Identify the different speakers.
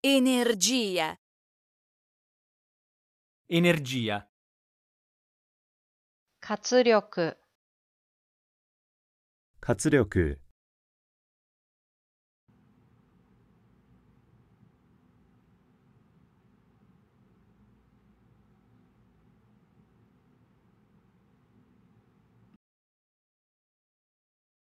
Speaker 1: Energia.
Speaker 2: Energia.
Speaker 1: 活力
Speaker 2: 活力